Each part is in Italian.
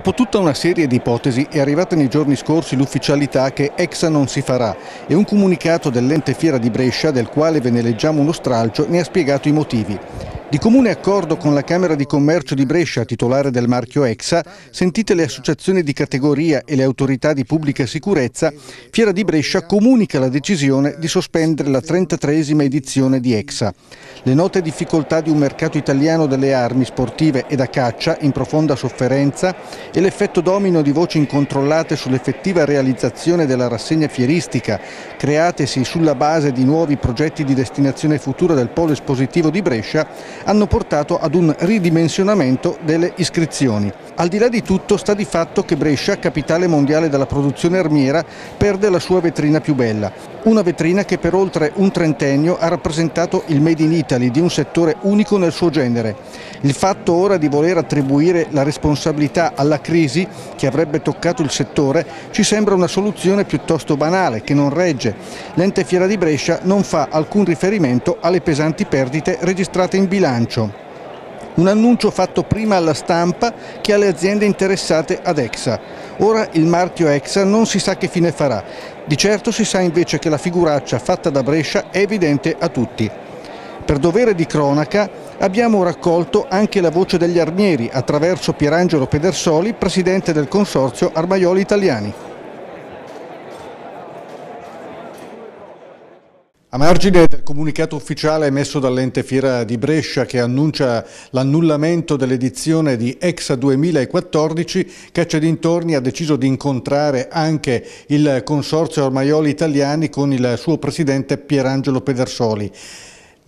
Dopo tutta una serie di ipotesi è arrivata nei giorni scorsi l'ufficialità che Exa non si farà e un comunicato dell'ente Fiera di Brescia, del quale ve ne leggiamo uno stralcio, ne ha spiegato i motivi. Di comune accordo con la Camera di Commercio di Brescia, titolare del marchio EXA, sentite le associazioni di categoria e le autorità di pubblica sicurezza, Fiera di Brescia comunica la decisione di sospendere la 33esima edizione di EXA. Le note difficoltà di un mercato italiano delle armi sportive e da caccia in profonda sofferenza e l'effetto domino di voci incontrollate sull'effettiva realizzazione della rassegna fieristica, createsi sulla base di nuovi progetti di destinazione futura del polo espositivo di Brescia, hanno portato ad un ridimensionamento delle iscrizioni. Al di là di tutto sta di fatto che Brescia, capitale mondiale della produzione armiera, perde la sua vetrina più bella. Una vetrina che per oltre un trentennio ha rappresentato il Made in Italy di un settore unico nel suo genere. Il fatto ora di voler attribuire la responsabilità alla crisi che avrebbe toccato il settore ci sembra una soluzione piuttosto banale, che non regge. L'ente Fiera di Brescia non fa alcun riferimento alle pesanti perdite registrate in bilancio bilancio. Un annuncio fatto prima alla stampa che alle aziende interessate ad EXA. Ora il marchio EXA non si sa che fine farà. Di certo si sa invece che la figuraccia fatta da Brescia è evidente a tutti. Per dovere di cronaca abbiamo raccolto anche la voce degli armieri attraverso Pierangelo Pedersoli, presidente del consorzio Armaioli Italiani. A margine del comunicato ufficiale emesso dall'ente Fiera di Brescia che annuncia l'annullamento dell'edizione di Exa 2014, Caccia Dintorni ha deciso di incontrare anche il Consorzio Ormaioli Italiani con il suo presidente Pierangelo Pedersoli.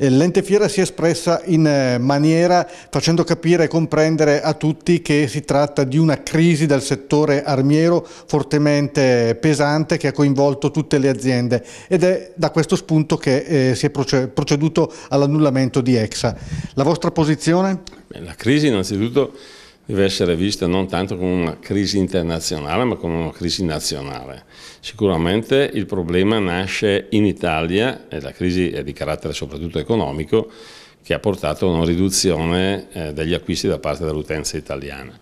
Eh, L'ente fiera si è espressa in eh, maniera facendo capire e comprendere a tutti che si tratta di una crisi del settore armiero fortemente pesante che ha coinvolto tutte le aziende ed è da questo spunto che eh, si è proceduto all'annullamento di EXA. La vostra posizione? La crisi innanzitutto deve essere vista non tanto come una crisi internazionale ma come una crisi nazionale. Sicuramente il problema nasce in Italia e la crisi è di carattere soprattutto economico che ha portato a una riduzione eh, degli acquisti da parte dell'utenza italiana.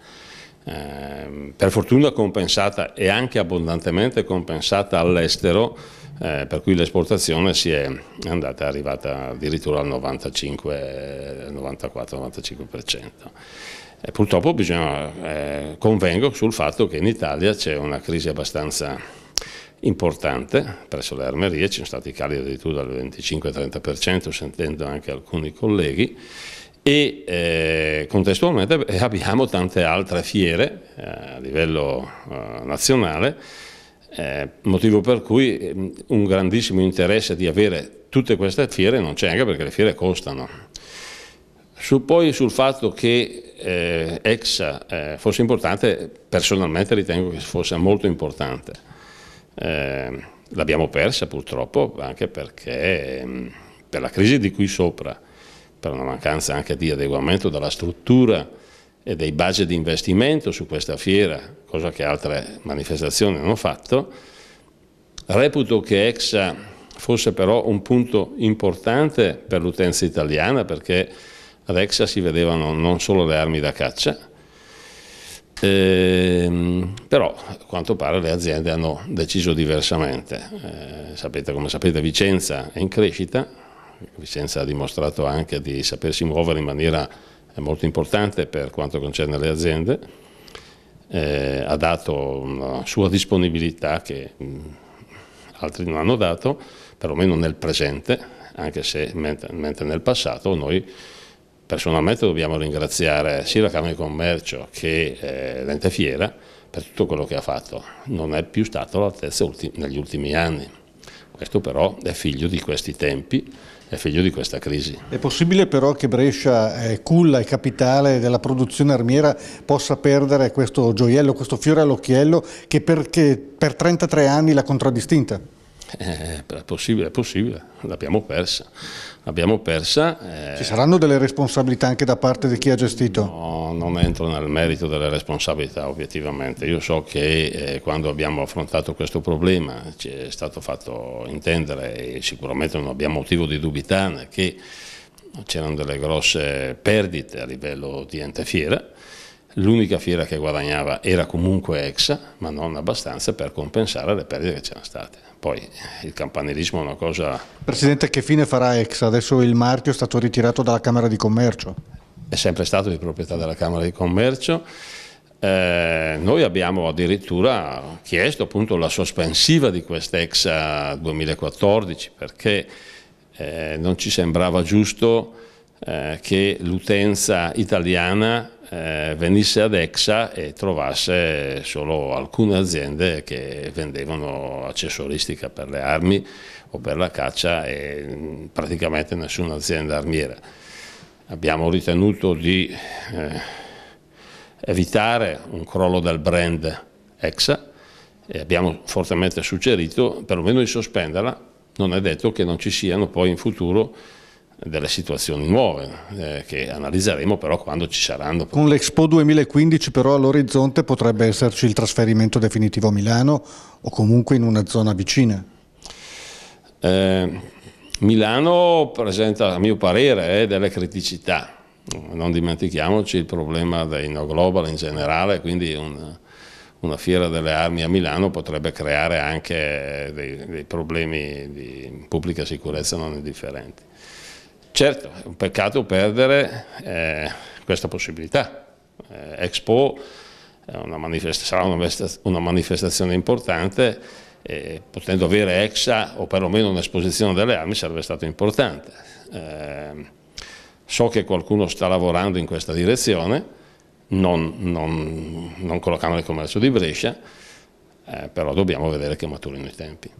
Ehm, per fortuna compensata e anche abbondantemente compensata all'estero eh, per cui l'esportazione si è andata, arrivata addirittura al 95, 94-95%. Eh, e purtroppo bisogna, eh, convengo sul fatto che in Italia c'è una crisi abbastanza importante, presso le armerie ci sono stati cali addirittura del 25-30%, sentendo anche alcuni colleghi, e eh, contestualmente abbiamo tante altre fiere eh, a livello eh, nazionale, eh, motivo per cui mm, un grandissimo interesse di avere tutte queste fiere non c'è anche perché le fiere costano. Su, poi sul fatto che eh, EXA eh, fosse importante, personalmente ritengo che fosse molto importante. Eh, L'abbiamo persa purtroppo anche perché mm, per la crisi di qui sopra, per una mancanza anche di adeguamento della struttura e dei budget di investimento su questa fiera, cosa che altre manifestazioni hanno fatto, reputo che EXA fosse però un punto importante per l'utenza italiana perché Rexha si vedevano non solo le armi da caccia, ehm, però a quanto pare le aziende hanno deciso diversamente. Eh, sapete, come sapete Vicenza è in crescita, Vicenza ha dimostrato anche di sapersi muovere in maniera eh, molto importante per quanto concerne le aziende, eh, ha dato una sua disponibilità che mh, altri non hanno dato, perlomeno nel presente, anche se mentre, mentre nel passato noi Personalmente dobbiamo ringraziare sia la Camera di Commercio che eh, l'ente fiera per tutto quello che ha fatto. Non è più stato all'altezza ulti negli ultimi anni. Questo però è figlio di questi tempi è figlio di questa crisi. È possibile però che Brescia, eh, culla e capitale della produzione armiera, possa perdere questo gioiello, questo fiore all'occhiello che per, che per 33 anni l'ha contraddistinta? Eh, è possibile, è possibile, l'abbiamo persa. L'abbiamo persa eh... Ci saranno delle responsabilità anche da parte di chi ha gestito? No, non entro nel merito delle responsabilità obiettivamente. Io so che eh, quando abbiamo affrontato questo problema ci è stato fatto intendere e sicuramente non abbiamo motivo di dubitare che c'erano delle grosse perdite a livello di ente fiera l'unica fiera che guadagnava era comunque EXA, ma non abbastanza per compensare le perdite che c'erano state. Poi eh, il campanilismo è una cosa... Presidente, che fine farà EXA? Adesso il marchio è stato ritirato dalla Camera di Commercio. È sempre stato di proprietà della Camera di Commercio. Eh, noi abbiamo addirittura chiesto appunto la sospensiva di quest'EXA 2014 perché eh, non ci sembrava giusto eh, che l'utenza italiana eh, venisse ad Exa e trovasse solo alcune aziende che vendevano accessoristica per le armi o per la caccia e mm, praticamente nessuna azienda armiera. Abbiamo ritenuto di eh, evitare un crollo del brand Exa e abbiamo fortemente suggerito perlomeno di sospenderla, non è detto che non ci siano poi in futuro delle situazioni nuove eh, che analizzeremo però quando ci saranno. Con l'Expo 2015 però all'orizzonte potrebbe esserci il trasferimento definitivo a Milano o comunque in una zona vicina? Eh, Milano presenta a mio parere eh, delle criticità, non dimentichiamoci il problema dei no global in generale, quindi un, una fiera delle armi a Milano potrebbe creare anche eh, dei, dei problemi di pubblica sicurezza non indifferenti. Certo, è un peccato perdere eh, questa possibilità. Eh, Expo una manifest sarà una, manifest una, manifestazione importante e potendo avere EXA o perlomeno un'esposizione delle armi sarebbe stato importante. Eh, so che qualcuno sta lavorando in questa direzione, non, non, non con la Camera di Commercio di Brescia, eh, però dobbiamo vedere che maturino i tempi.